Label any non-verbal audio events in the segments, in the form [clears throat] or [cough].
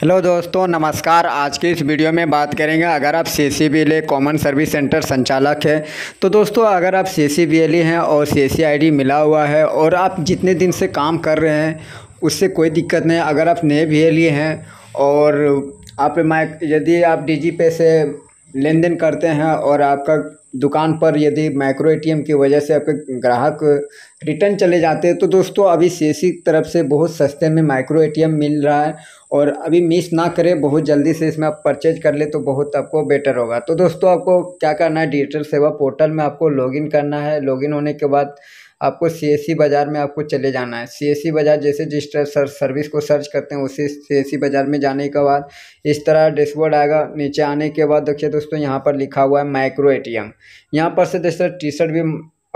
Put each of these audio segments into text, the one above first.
hello दोस्तों नमस्कार आज के इस वीडियो में बात करेंगे अगर आप C C B L common service centre संचालक हैं तो दोस्तों अगर आप सी सी बी एल हैं और सी सी आई डी मिला हुआ है और आप जितने दिन से काम कर रहे हैं उससे कोई दिक्कत नहीं अगर आप नए बी एल e हैं और आप यदि आप डी जी पे से लेन देन करते हैं और आपका दुकान पर यदि माइक्रो एटीएम की वजह से आपके ग्राहक रिटर्न चले जाते हैं तो दोस्तों अभी सी तरफ से बहुत सस्ते में माइक्रो एटीएम मिल रहा है और अभी मिस ना करें बहुत जल्दी से इसमें आप परचेज कर ले तो बहुत आपको बेटर होगा तो दोस्तों आपको क्या करना है डिजिटल सेवा पोर्टल में आपको लॉगिन करना है लॉगिन होने के बाद आपको सी e बाज़ार में आपको चले जाना है सी e बाज़ार जैसे जिस तरह सर, सर्विस को सर्च करते हैं उसी सी e बाज़ार में जाने के बाद इस तरह डैशबोर्ड आएगा नीचे आने के बाद देखिए दोस्तों यहाँ पर लिखा हुआ है माइक्रो ए टी यहाँ पर से जैसे टी शर्ट भी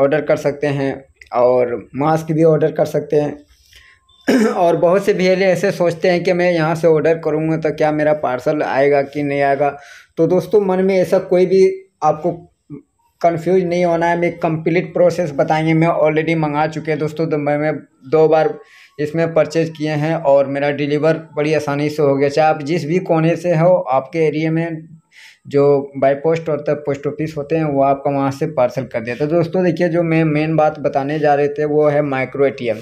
ऑर्डर कर सकते हैं और मास्क भी ऑर्डर कर सकते हैं [clears throat] और बहुत से भैया ऐसे सोचते हैं कि मैं यहाँ से ऑर्डर करूँगा तो क्या मेरा पार्सल आएगा कि नहीं आएगा तो दोस्तों मन में ऐसा कोई भी आपको कंफ्यूज नहीं होना है मैं कंप्लीट प्रोसेस बताएंगे मैं ऑलरेडी मंगा चुके हैं दोस्तों तो मैं दो बार इसमें परचेज किए हैं और मेरा डिलीवर बड़ी आसानी से हो गया चाहे आप जिस भी कोने से हो आपके एरिया में जो बाई पोस्ट और है पोस्ट ऑफिस होते हैं वो आपका वहाँ से पार्सल कर देते हैं तो दोस्तों देखिए जो मैं मेन बात बताने जा रहे थे वो है माइक्रो ए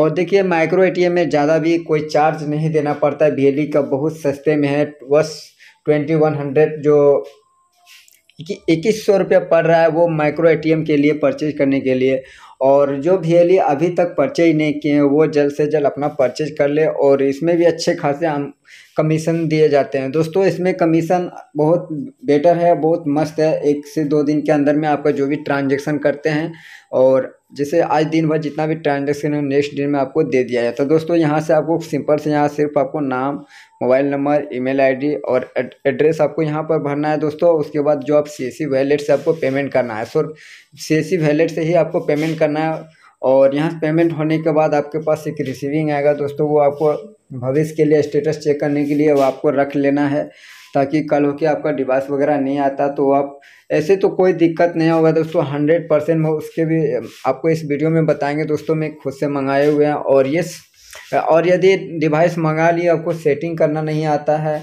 और देखिए माइक्रो ए में ज़्यादा भी कोई चार्ज नहीं देना पड़ता है बी e का बहुत सस्ते में है बस ट्वेंटी वन हंड्रेड जो क्योंकि इक्कीस सौ रुपया पड़ रहा है वो माइक्रो एटीएम के लिए परचेज करने के लिए और जो भी एल e अभी तक परचेज नहीं किए हैं वो जल्द से जल्द अपना परचेज कर ले और इसमें भी अच्छे खासे हम कमीशन दिए जाते हैं दोस्तों इसमें कमीशन बहुत बेटर है बहुत मस्त है एक से दो दिन के अंदर में आपका जो भी ट्रांजेक्शन करते हैं और जैसे आज दिन भर जितना भी ट्रांजेक्शन है नेक्स्ट दिन में आपको दे दिया जाए तो दोस्तों यहाँ से आपको सिंपल से यहाँ सिर्फ आपको नाम मोबाइल नंबर ईमेल आईडी और एड्रेस आपको यहाँ पर भरना है दोस्तों उसके बाद जो आप सी वैलेट से आपको पेमेंट करना है सो सी वैलेट से ही आपको पेमेंट करना है और यहाँ पेमेंट होने के बाद आपके पास एक रिसीविंग आएगा दोस्तों वो आपको भविष्य के लिए स्टेटस चेक करने के लिए वो आपको रख लेना है ताकि कल हो के आपका डिवाइस वगैरह नहीं आता तो आप ऐसे तो कोई दिक्कत नहीं होगा दोस्तों हंड्रेड परसेंट उसके भी आपको इस वीडियो में बताएंगे दोस्तों मैं खुद से मंगाए हुए हैं और ये और यदि डिवाइस मंगा लिए आपको सेटिंग करना नहीं आता है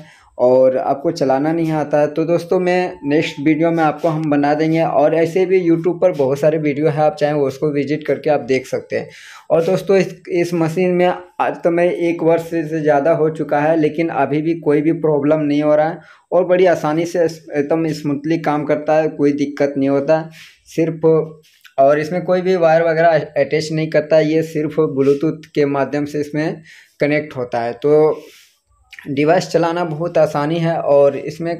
और आपको चलाना नहीं आता है तो दोस्तों मैं नेक्स्ट वीडियो में आपको हम बना देंगे और ऐसे भी यूट्यूब पर बहुत सारे वीडियो है आप चाहें उसको विजिट करके आप देख सकते हैं और दोस्तों इस इस मशीन में आज तो मैं एक वर्ष से ज़्यादा हो चुका है लेकिन अभी भी कोई भी प्रॉब्लम नहीं हो रहा है और बड़ी आसानी से एकदम स्मूथली काम करता है कोई दिक्कत नहीं होता सिर्फ और इसमें कोई भी वायर वगैरह अटैच नहीं करता ये सिर्फ ब्लूटूथ के माध्यम से इसमें कनेक्ट होता है तो डिवाइस चलाना बहुत आसानी है और इसमें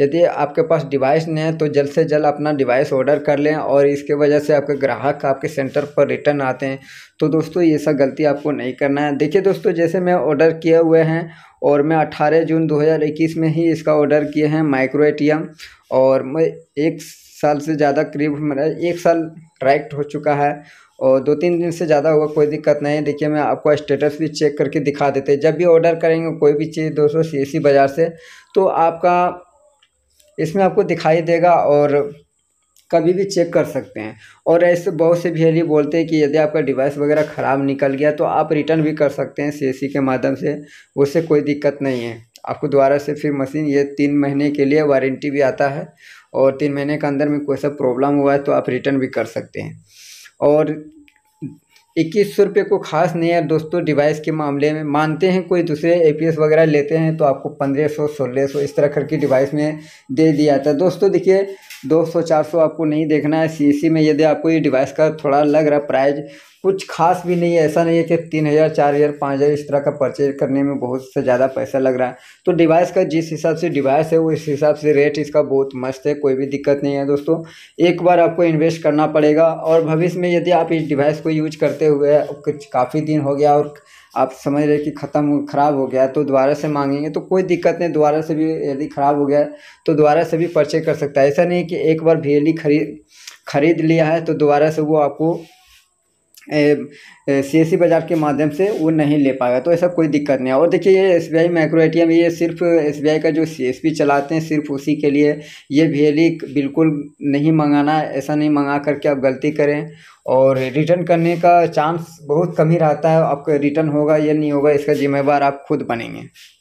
यदि आपके पास डिवाइस नहीं है तो जल्द से जल्द अपना डिवाइस ऑर्डर कर लें और इसके वजह से आपके ग्राहक आपके सेंटर पर रिटर्न आते हैं तो दोस्तों ये सब गलती आपको नहीं करना है देखिए दोस्तों जैसे मैं ऑर्डर किए हुए हैं और मैं 18 जून 2021 में ही इसका ऑर्डर किए हैं माइक्रो ए और मैं एक साल से ज़्यादा करीब मेरा मतलब एक साल ट्रैक्ट हो चुका है और दो तीन दिन से ज़्यादा होगा कोई दिक्कत नहीं है देखिए मैं आपको स्टेटस भी चेक करके दिखा देते जब भी ऑर्डर करेंगे कोई भी चीज़ दोस्तों सी बाज़ार से तो आपका इसमें आपको दिखाई देगा और कभी भी चेक कर सकते हैं और ऐसे बहुत से हेली बोलते हैं कि यदि आपका डिवाइस वगैरह ख़राब निकल गया तो आप रिटर्न भी कर सकते हैं सी के माध्यम से उससे कोई दिक्कत नहीं है आपको दोबारा से फिर मशीन ये तीन महीने के लिए वारंटी भी आता है और तीन महीने के अंदर में कोई सा प्रॉब्लम हुआ है तो आप रिटर्न भी कर सकते हैं और इक्कीस सौ रुपये को खास नहीं है दोस्तों डिवाइस के मामले में मानते हैं कोई दूसरे ए वगैरह लेते हैं तो आपको पंद्रह सौ सोलह सौ इस तरह करके डिवाइस में दे दिया जाता है दोस्तों देखिए दो सौ चार सौ आपको नहीं देखना है सी में यदि आपको ये डिवाइस का थोड़ा लग रहा प्राइज कुछ खास भी नहीं है ऐसा नहीं है कि तीन हज़ार चार हज़ार पाँच हज़ार इस तरह का परचेज करने में बहुत से ज़्यादा पैसा लग रहा है तो डिवाइस का जिस हिसाब से डिवाइस है उस हिसाब से रेट इसका बहुत मस्त है कोई भी दिक्कत नहीं है दोस्तों एक बार आपको इन्वेस्ट करना पड़ेगा और भविष्य में यदि आप इस डिवाइस को यूज करते हुए कुछ काफ़ी दिन हो गया और आप समझ रहे कि ख़त्म ख़राब हो गया तो दोबारा से मांगेंगे तो कोई दिक्कत नहीं दोबारा से भी यदि ख़राब हो गया तो दोबारा से भी परचेज कर सकता है ऐसा नहीं कि एक बार भी खरीद खरीद लिया है तो दोबारा से वो आपको सी बाज़ार के माध्यम से वो नहीं ले पाएगा तो ऐसा कोई दिक्कत नहीं है और देखिए ये एस बी माइक्रो ए ये सिर्फ एस का जो सी चलाते हैं सिर्फ उसी के लिए ये भी बिल्कुल नहीं मंगाना ऐसा नहीं मंगा करके आप गलती करें और रिटर्न करने का चांस बहुत कम ही रहता है आपका रिटर्न होगा या नहीं होगा इसका जिम्मेवार आप खुद बनेंगे